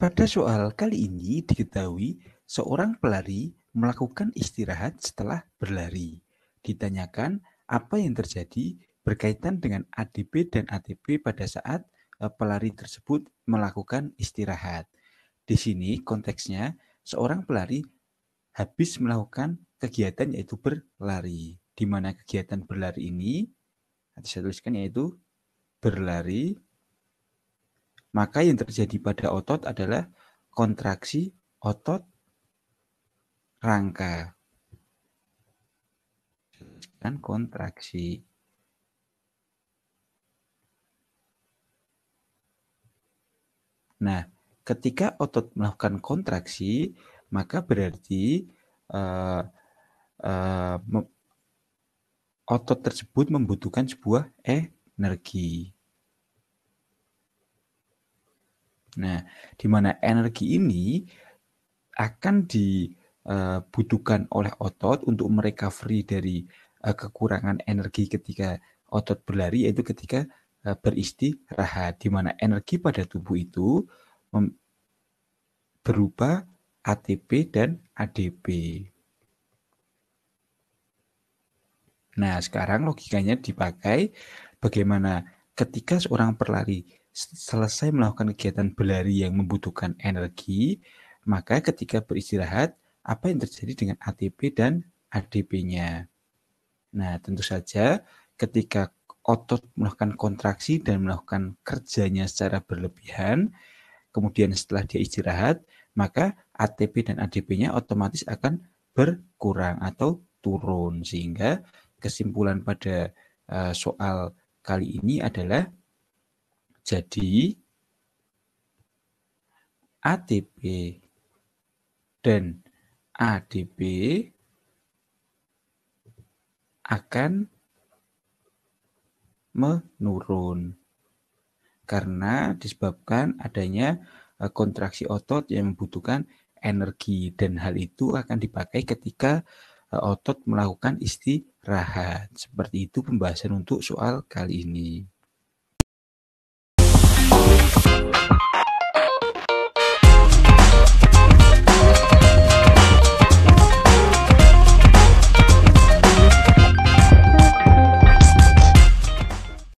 Pada soal kali ini diketahui seorang pelari melakukan istirahat setelah berlari. Ditanyakan apa yang terjadi berkaitan dengan ADP dan ATP pada saat e, pelari tersebut melakukan istirahat. Di sini konteksnya seorang pelari habis melakukan kegiatan yaitu berlari. Di mana kegiatan berlari ini, saya tuliskan yaitu berlari maka yang terjadi pada otot adalah kontraksi otot rangka. Dan kontraksi. Nah, ketika otot melakukan kontraksi, maka berarti uh, uh, otot tersebut membutuhkan sebuah energi. Nah, di mana energi ini akan dibutuhkan eh, oleh otot untuk merecovery dari eh, kekurangan energi ketika otot berlari, yaitu ketika eh, beristirahat, di mana energi pada tubuh itu berupa ATP dan ADP. Nah, sekarang logikanya dipakai bagaimana ketika seorang berlari selesai melakukan kegiatan berlari yang membutuhkan energi, maka ketika beristirahat, apa yang terjadi dengan ATP dan ADP-nya. Nah, tentu saja ketika otot melakukan kontraksi dan melakukan kerjanya secara berlebihan, kemudian setelah dia istirahat, maka ATP dan ADP-nya otomatis akan berkurang atau turun sehingga kesimpulan pada uh, soal kali ini adalah jadi ATP dan ADP akan menurun karena disebabkan adanya e, kontraksi otot yang membutuhkan energi dan hal itu akan dipakai ketika Eh, otot melakukan istirahat. Seperti itu pembahasan untuk soal kali ini.